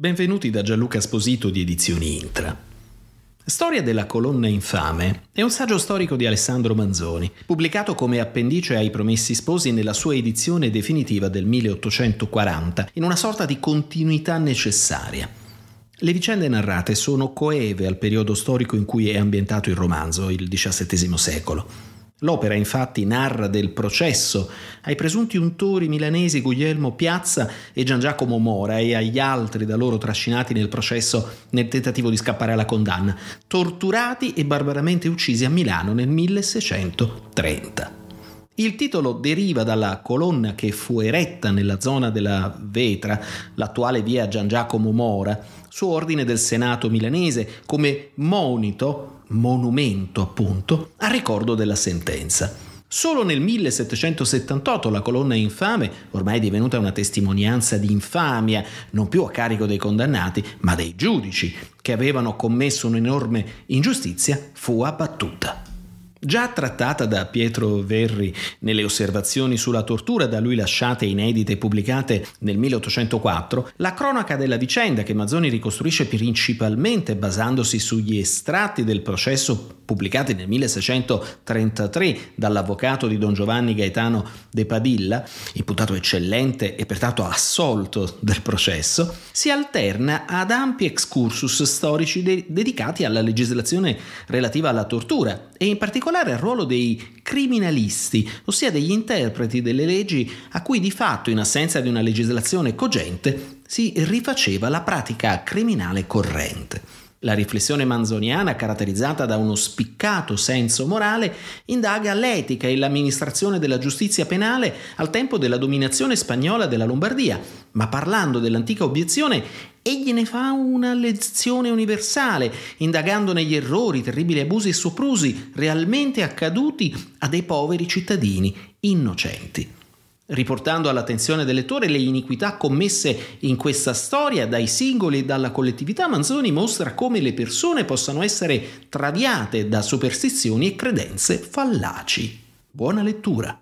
Benvenuti da Gianluca Sposito di Edizioni Intra. Storia della colonna infame è un saggio storico di Alessandro Manzoni, pubblicato come appendice ai Promessi Sposi nella sua edizione definitiva del 1840, in una sorta di continuità necessaria. Le vicende narrate sono coeve al periodo storico in cui è ambientato il romanzo, il XVII secolo. L'opera infatti narra del processo ai presunti untori milanesi Guglielmo Piazza e Gian Giacomo Mora e agli altri da loro trascinati nel processo nel tentativo di scappare alla condanna, torturati e barbaramente uccisi a Milano nel 1630. Il titolo deriva dalla colonna che fu eretta nella zona della Vetra, l'attuale via Gian Giacomo Mora, su ordine del Senato milanese come monito, monumento appunto, a ricordo della sentenza. Solo nel 1778 la colonna infame, ormai divenuta una testimonianza di infamia, non più a carico dei condannati, ma dei giudici che avevano commesso un'enorme ingiustizia, fu abbattuta. Già trattata da Pietro Verri nelle osservazioni sulla tortura da lui lasciate inedite e pubblicate nel 1804, la cronaca della vicenda che Mazzoni ricostruisce principalmente basandosi sugli estratti del processo pubblicati nel 1633 dall'avvocato di Don Giovanni Gaetano de Padilla, imputato eccellente e pertanto assolto del processo, si alterna ad ampi excursus storici de- dedicati alla legislazione relativa alla tortura e in particolare al ruolo dei criminalisti, ossia degli interpreti delle leggi a cui di fatto, in assenza di una legislazione cogente, si rifaceva la pratica criminale corrente. La riflessione manzoniana, caratterizzata da uno spiccato senso morale, indaga l'etica e l'amministrazione della giustizia penale al tempo della dominazione spagnola della Lombardia, ma parlando dell'antica obiezione, egli ne fa una lezione universale, indagando negli errori, terribili abusi e soprusi realmente accaduti a dei poveri cittadini innocenti riportando all'attenzione del lettore le iniquità commesse in questa storia dai singoli e dalla collettività, Manzoni mostra come le persone possano essere traviate da superstizioni e credenze fallaci. Buona lettura!